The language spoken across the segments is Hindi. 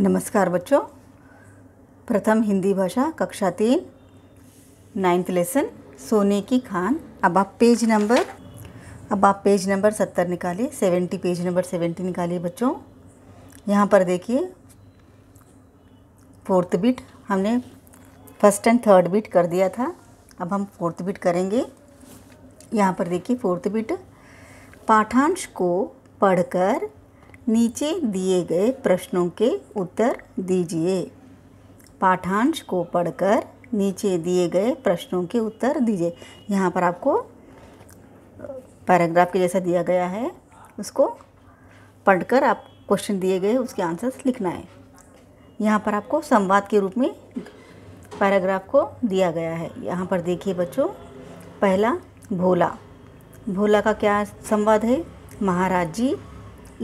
नमस्कार बच्चों प्रथम हिंदी भाषा कक्षा तीन नाइन्थ लेसन सोने की खान अब आप पेज नंबर अब आप पेज नंबर सत्तर निकालिए सेवेंटी पेज नंबर सेवेंटी निकालिए बच्चों यहाँ पर देखिए फोर्थ बीट हमने फर्स्ट एंड थर्ड बीट कर दिया था अब हम फोर्थ बीट करेंगे यहाँ पर देखिए फोर्थ बीट पाठांश को पढ़कर नीचे दिए गए प्रश्नों के उत्तर दीजिए पाठांश को पढ़कर नीचे दिए गए प्रश्नों के उत्तर दीजिए यहाँ पर आपको पैराग्राफ के जैसा दिया गया है उसको पढ़कर आप क्वेश्चन दिए गए उसके आंसर्स लिखना है यहाँ पर आपको संवाद के रूप में पैराग्राफ को दिया गया है यहाँ पर देखिए बच्चों पहला भोला भोला का क्या संवाद है महाराज जी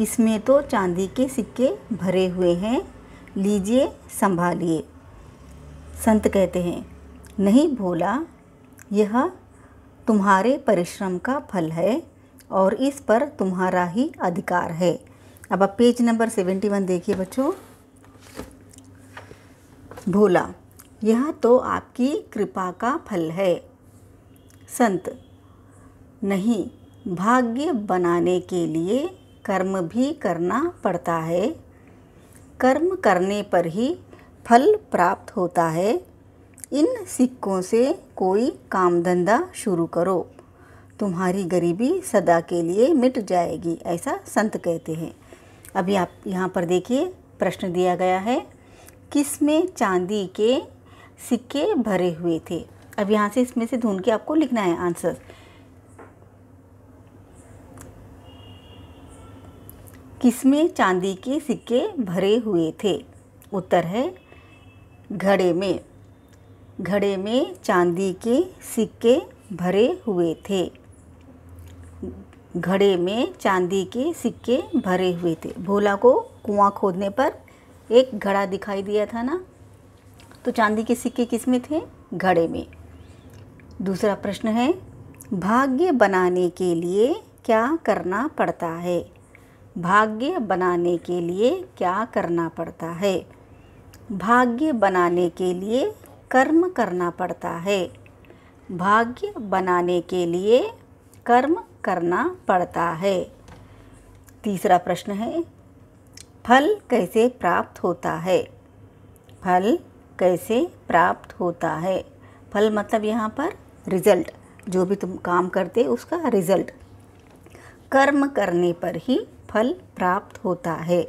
इसमें तो चांदी के सिक्के भरे हुए हैं लीजिए संभालिए संत कहते हैं नहीं भोला यह तुम्हारे परिश्रम का फल है और इस पर तुम्हारा ही अधिकार है अब आप पेज नंबर सेवेंटी वन देखिए बच्चों भोला यह तो आपकी कृपा का फल है संत नहीं भाग्य बनाने के लिए कर्म भी करना पड़ता है कर्म करने पर ही फल प्राप्त होता है इन सिक्कों से कोई काम धंधा शुरू करो तुम्हारी गरीबी सदा के लिए मिट जाएगी ऐसा संत कहते हैं अभी आप यहाँ पर देखिए प्रश्न दिया गया है किस में चांदी के सिक्के भरे हुए थे अब यहाँ से इसमें से ढूंढ के आपको लिखना है आंसर किसमें चांदी के सिक्के भरे हुए थे उत्तर है घड़े में घड़े में चांदी के सिक्के भरे हुए थे घड़े में चांदी के सिक्के भरे हुए थे भोला को कुआं खोदने पर एक घड़ा दिखाई दिया था ना तो चांदी के सिक्के किस में थे घड़े में दूसरा प्रश्न है भाग्य बनाने के लिए क्या करना पड़ता है भाग्य बनाने के लिए क्या करना पड़ता है भाग्य बनाने के लिए कर्म करना पड़ता है भाग्य बनाने के लिए कर्म करना पड़ता है तीसरा प्रश्न है फल कैसे प्राप्त होता है फल कैसे प्राप्त होता है फल मतलब यहाँ पर रिज़ल्ट जो भी तुम काम करते उसका रिज़ल्ट कर्म करने पर ही फल प्राप्त होता है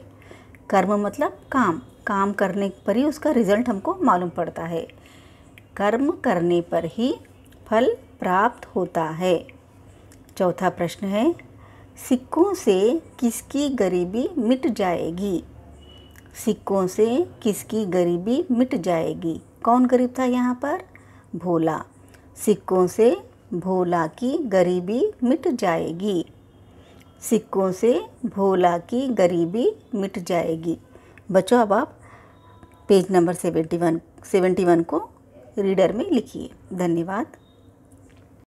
कर्म मतलब काम काम करने पर ही उसका रिजल्ट हमको मालूम पड़ता है कर्म करने पर ही फल प्राप्त होता है चौथा प्रश्न है सिक्कों से किसकी गरीबी मिट जाएगी सिक्कों से किसकी गरीबी मिट जाएगी कौन गरीब था यहाँ पर भोला सिक्कों से भोला की गरीबी मिट जाएगी सिक्कों से भोला की गरीबी मिट जाएगी बच्चों अब आप page number seventy one seventy one को रीडर में लिखिए धन्यवाद